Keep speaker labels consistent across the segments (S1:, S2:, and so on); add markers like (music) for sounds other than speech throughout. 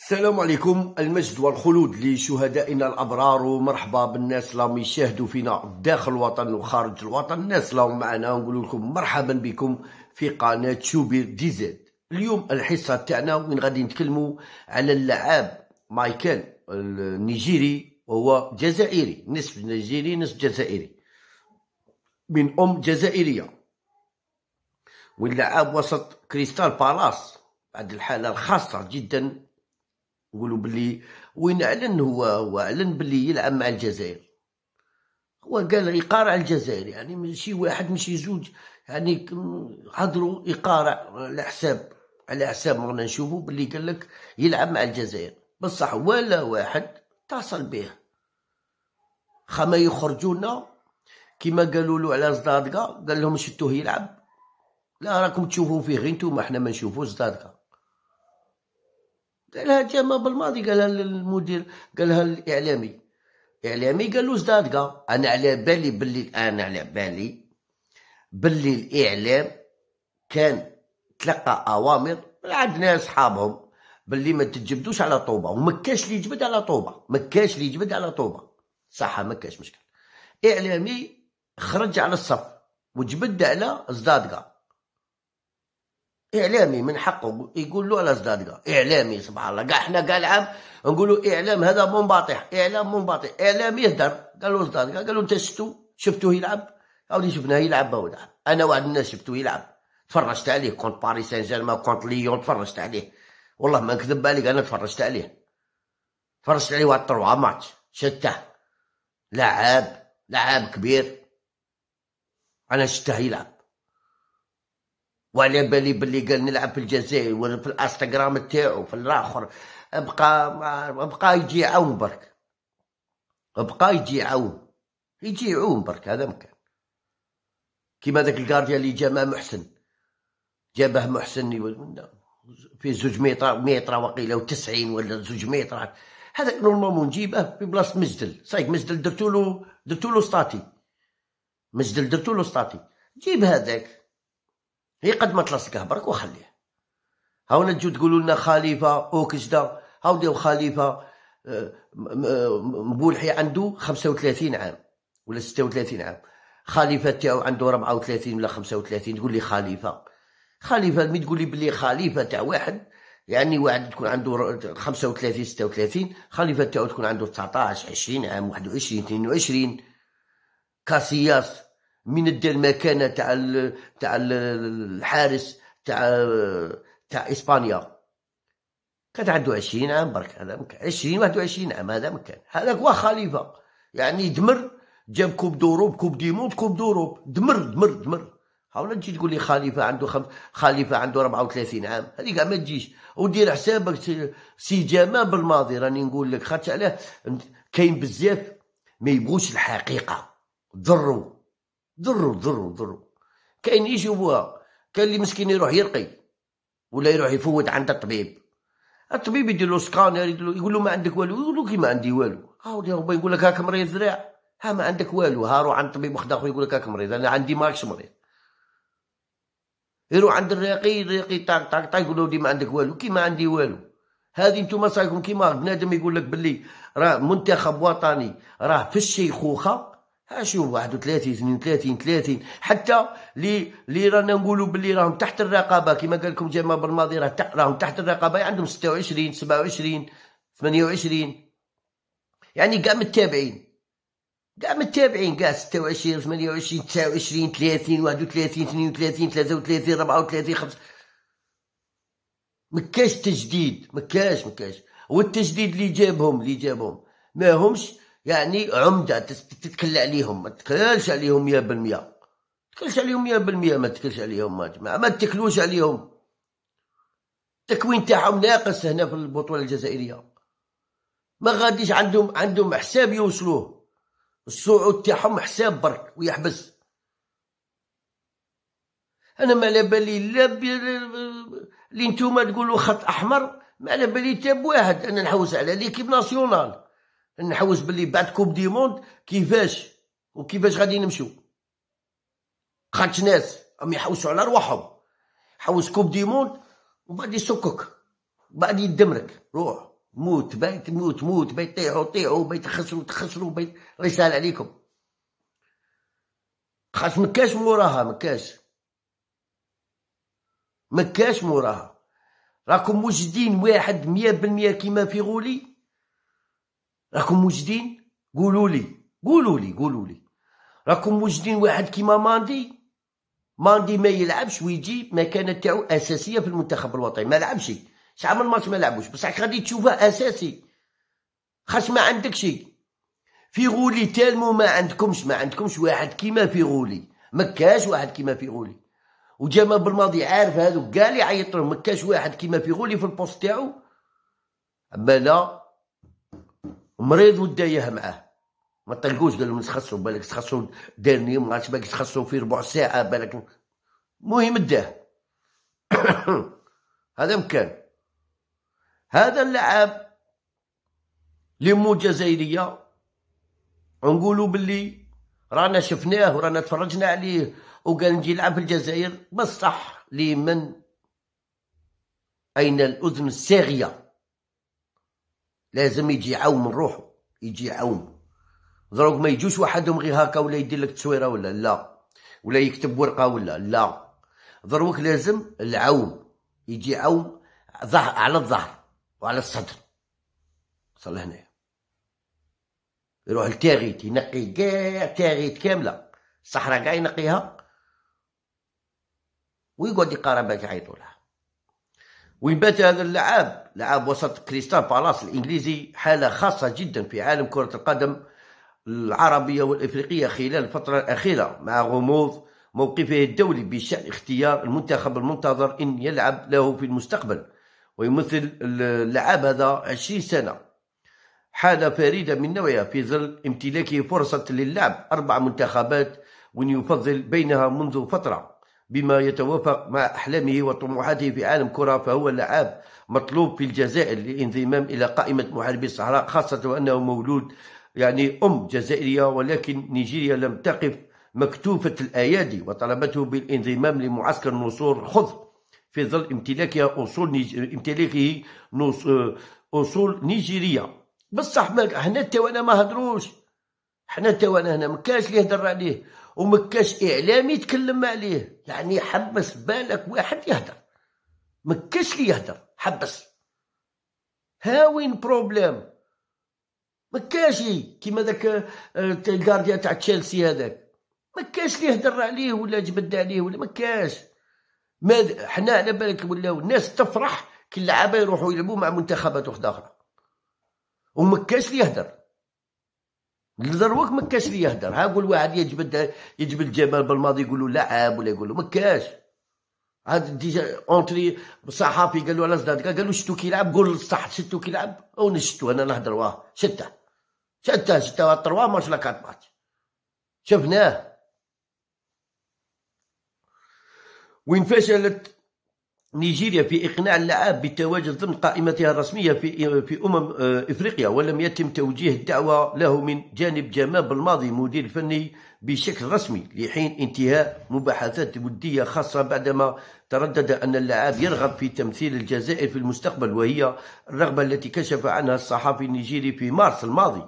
S1: السلام عليكم المجد والخلود لشهدائنا الابرار ومرحبا بالناس اللي راهم يشاهدوا فينا داخل الوطن وخارج الوطن الناس اللي راهم معنا نقول لكم مرحبا بكم في قناه شوبير دي زيد اليوم الحصه تاعنا وين غادي نتكلموا على اللعاب مايكل النيجيري وهو جزائري نصف نيجيري نصف جزائري من ام جزائريه واللعاب وسط كريستال بالاس بعد الحاله الخاصه جدا يقولوا بلي وين اعلن هو هو اعلن بلي يلعب مع الجزائر هو قال يقارع الجزائر يعني ماشي واحد ماشي زوج يعني حضروا يقارع على حساب على حساب رانا نشوفوا بلي قال لك يلعب مع الجزائر بصح ولا واحد اتصل به خما يخرجونا كيما قالوا له على زدادكا قال لهم شتوه يلعب لا راكم تشوفوا فيه غير نتوما حنا ما نشوفوش زدادكا قالها ما بالماضي قالها للمدير قالها الاعلامي اعلامي قال له زدادقه انا على بالي باللي انا على بالي باللي الاعلام كان تلقى اوامر من عند ناس صحابهم باللي ما تجبدوش على طوبه وما كاش اللي يجبد على طوبه ما كاش اللي يجبد على طوبه صح ما كاش مشكل اعلامي خرج على الصف وجبد على زدادقه اعلامي من حقه يقول له على زدادقه اعلامي سبحان الله كاع حنا كاع العام نقولوا اعلام هذا منبطح اعلام منبطح اعلام يهدر قال له زدادقه قال له انت شفتو شفتوه يلعب هاولي إيه، شفناه يلعب هو يلعب انا واحد الناس شفتوه يلعب تفرجت عليه كونت باريس سان جيرمان كونت ليون تفرجت عليه والله ما نكذب عليك انا تفرجت عليه تفرجت عليه واحد تروعه ماتش شته لعاب لعاب كبير انا شفته يلعب وعلى بالي باللي قال نلعب في الجزائر ولا في الانستغرام تاعو في الاخر بقى بقى يجي يعاون برك بقى يجي يعاون يجي عون برك هذا مكان كيما ذاك الكارديا اللي جا مع محسن جابه محسن في زوج ميطرة ميطرة وقيلة وتسعين ولا زوج ميطرة هذاك نورمالمون نجيبه في بلاصة مزدل صايك مزدل درتولو درتولو ستاتي مزدل درتولو ستاتي جيب هذاك هي قد ما تلصق برك وخليه هاونا تجو تقولوا لنا خليفه او كجده هاو ديو خليفه آه، آه، مبولحي عنده 35 عام ولا 36 عام خليفه تاعو عنده 34 ولا 35 تقول لي خليفه خليفه مي تقول لي بلي خليفه تاع واحد يعني واحد تكون عنده 35 36 خليفه تاعو تكون عنده 19 20 عام 21 22 كاسياس من ادى المكانه تاع تاع الحارس تاع تاع اسبانيا كانت عنده 20 عام برك هذا مكان 20 21 عام هذا مكان هذاك هو خليفه يعني دمر جاب كوب دوروب كوب ديموند كوب دوروب دمر دمر دمر حاول تجي تقول لي خليفه عنده خم... خليفه عنده 34 عام هذه كاع ما تجيش ودير حسابك سي جاما بالماضي راني نقول لك خاطر علاه كاين بزاف ما يبغوش الحقيقه ضروا ضروا ضروا ضروا كاين يجيبوها كاين اللي مسكين يروح يرقي ولا يروح يفوت عند الطبيب الطبيب يدير له سكانر يقول له ما عندك والو يقول له كي ما عندي والو عاود آه يا ربي يقول لك هاك مريض زريع ها ما عندك والو ها روح عند طبيب واحد اخر يقول لك هاك مريض انا عندي ماكش مريض يروح عند الراقي الراقي طاق طاق طاق يقول له ما عندك والو كي ما عندي والو هذه نتوما صايكم كيما بنادم يقول لك باللي راه منتخب وطني راه في الشيخوخه ها شوف 31 32 30 حتى اللي اللي رانا نقولوا باللي راهم تحت الرقابه كما قال لكم جمال برماضي راه راهم تحت الرقابه وعشرين عندهم 26 27 28 يعني كاع متابعين كاع متابعين كاع 26 28 29 30 31 32 33 34 5 مكاش تجديد مكاش مكاش والتجديد اللي جابهم اللي جابهم ما همش يعني عمده تتكل عليهم ما تتكلش عليهم 100% تكلش عليهم 100% ما تكلش عليهم ما ما تكلوش عليهم التكوين تاعهم ناقص هنا في البطوله الجزائريه ما غاديش عندهم عندهم حساب يوصلوه الصعود تاعهم حساب برك ويحبس انا ما على بالي لا اللي نتوما تقولوا خط احمر ما على بالي تاب واحد انا نحوس على ليكيب ناسيونال نحوس باللي بعد كوب دي موند كيفاش وكيفاش غادي نمشيو خاطش ناس راهم يحوسوا على رواحهم حوس كوب دي موند وبعد يسكك بعد يدمرك روح موت بيت موت موت بيت طيحوا طيحوا بيت خسروا تخسروا بيت الله يسهل عليكم خاص مكاش موراها مكاش مكاش موراها راكم وجدين واحد مية بالمية كيما في غولي راكم موجدين قولوا لي قولوا لي قولوا لي راكم موجدين واحد كيما ماندي ماندي ما يلعبش ويجي مكانه تاعو اساسيه في المنتخب الوطني ما لعبش شحال من ماتش ما لعبوش بصح غادي تشوفه اساسي خاص ما عندك في غولي تالمو ما عندكمش ما عندكمش واحد كيما في غولي مكاش واحد كيما في غولي وجاما بالماضي عارف هذوك كاع لي عيط لهم مكاش واحد كيما في غولي في البوست تاعو اما لا مريض ودايه معاه ما تلقوش قال لهم تخصوا بالك تخصوا دار يوم ما عرفتش بالك تخصوا في ربع ساعه بالك المهم داه (coughs) هذا مكان هذا اللعاب مو جزائرية ونقولوا باللي رانا شفناه ورانا تفرجنا عليه وقال نجي نلعب في الجزائر بصح لمن اين الاذن الساغيه لازم يجي يعاون من روحه يجي يعاون دروك ما يجوش وحدهم غير هكا ولا يدير لك تصويره ولا لا ولا يكتب ورقه ولا لا دروك لازم العون يجي عون على الظهر وعلى الصدر وصل هنا يروح لتاغيت ينقي كاع تاغيت كامله الصحراء كاع ينقيها ويقعد يقاربها يعيطوا لها وين بات هذا اللعاب لعاب وسط كريستال بالاس الانجليزي حاله خاصه جدا في عالم كره القدم العربيه والافريقيه خلال الفتره الاخيره مع غموض موقفه الدولي بشان اختيار المنتخب المنتظر ان يلعب له في المستقبل ويمثل اللعاب هذا 20 سنه حاله فريده من نوعها في ظل امتلاكه فرصه للعب اربع منتخبات وان يفضل بينها منذ فتره بما يتوافق مع أحلامه وطموحاته في عالم كرة فهو لاعب مطلوب في الجزائر للانضمام إلى قائمة محاربي الصحراء خاصة وأنه مولود يعني أم جزائرية ولكن نيجيريا لم تقف مكتوفة الأيادي وطلبته بالانضمام لمعسكر نصور خذ في ظل امتلاكها أصول نيج... امتلاكه نص... أصول نيجيرية بصح ما حنا تا وانا ما هدروش حنا تا وانا هنا ما كاش اللي يهدر عليه ومكاش اعلامي يتكلم عليه يعني حبس بالك واحد يهدر مكاش لي يهدر حبس ها وين بروبليم مكاشي كيما ذاك آه، الغارديا تاع تشيلسي هذاك مكاش لي يهدر عليه ولا جبد عليه ولا مكاش كاش حنا على بالك ولاو الناس تفرح كي اللعابه يروحوا يلعبوا مع منتخبات واحده اخرى ومكاش لي يهدر دروك ما كاش اللي يهدر ها قول واحد يجبد يجبد جمال بالماضي يقول له لعاب ولا يقول له ما كاش عاد ديجا اونتري صحافي قال له على زنادقه قال له شتو كيلعب قول صح شتو كيلعب او نشتو انا نهدر واه شتا شتا شتا تروا ماتش لا كات ماتش شفناه وين فشلت نيجيريا في إقناع اللعاب بالتواجد ضمن قائمتها الرسمية في في أمم آه، إفريقيا ولم يتم توجيه الدعوة له من جانب جمال بالماضي مدير فني بشكل رسمي لحين انتهاء مباحثات ودية خاصة بعدما تردد أن اللاعب يرغب في تمثيل الجزائر في المستقبل وهي الرغبة التي كشف عنها الصحفي النيجيري في مارس الماضي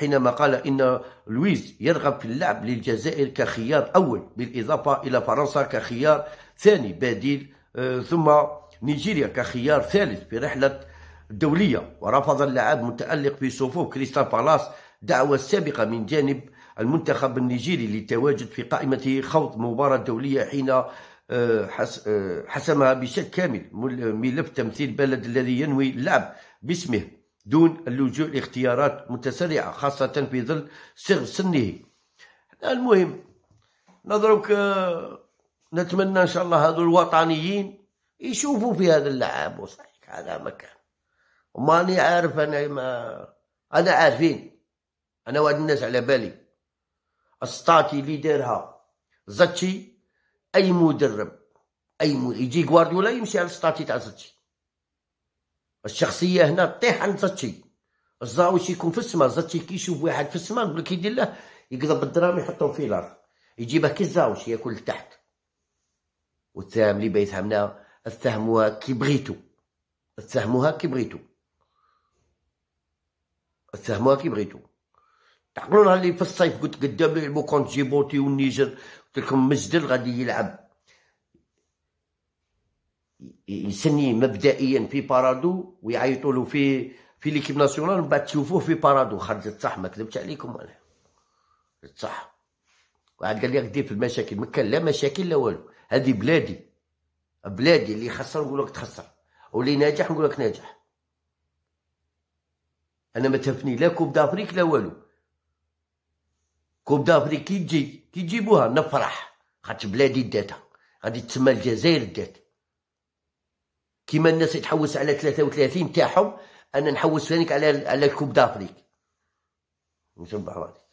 S1: حينما قال إن لويز يرغب في اللعب للجزائر كخيار أول بالإضافة إلى فرنسا كخيار ثاني بديل آه، ثم نيجيريا كخيار ثالث في رحلة دولية ورفض اللاعب متألق في صفوف كريستال بالاس دعوة سابقة من جانب المنتخب النيجيري للتواجد في قائمة خوض مباراة دولية حين آه، آه، حسمها بشكل كامل ملف تمثيل بلد الذي ينوي اللعب باسمه دون اللجوء لاختيارات متسرعة خاصة في ظل صغر سنه المهم نظرك نتمنى ان شاء الله هذو الوطنيين يشوفوا في هذا اللعاب وصحيح هذا مكان وماني عارف انا ما انا عارفين انا واحد الناس على بالي الستاتي اللي دارها زاتشي اي مدرب اي م... يجي غوارديولا يمشي على الستاتي تاع زاتشي الشخصيه هنا طيح عند زاتشي الزاوش يكون في السما زاتشي يشوف واحد في السما قبل يدير له يقضب الدراهم يحطهم في الارض يجيبه كي الزاوش ياكل لتحت والتهم اللي بيتهمنا اتهموها كي بغيتو اتهموها كي بغيتو اتهموها كي بغيتو تعقلوا نهار اللي في الصيف قلت قدام يلعبوا كونت جيبوتي والنيجر قلت لكم مجدل غادي يلعب يسني مبدئيا في بارادو ويعيطوا له في في ليكيب ناسيونال من بعد تشوفوه في بارادو خرجت صح ما كذبتش عليكم انا صح وعاد قال لي دير في المشاكل ما كان لا مشاكل لا والو هذه بلادي بلادي اللي خسر نقول لك تخسر واللي ناجح نقول لك ناجح انا ما تهفني لا كوب دافريك لا والو كوب دافريك كي تجي كي تجيبوها نفرح خاطر بلادي داتها غادي تسمى الجزائر دات كيما الناس يتحوس على 33 تاعهم انا نحوس ثانيك على على الكوب دافريك نشوف بعض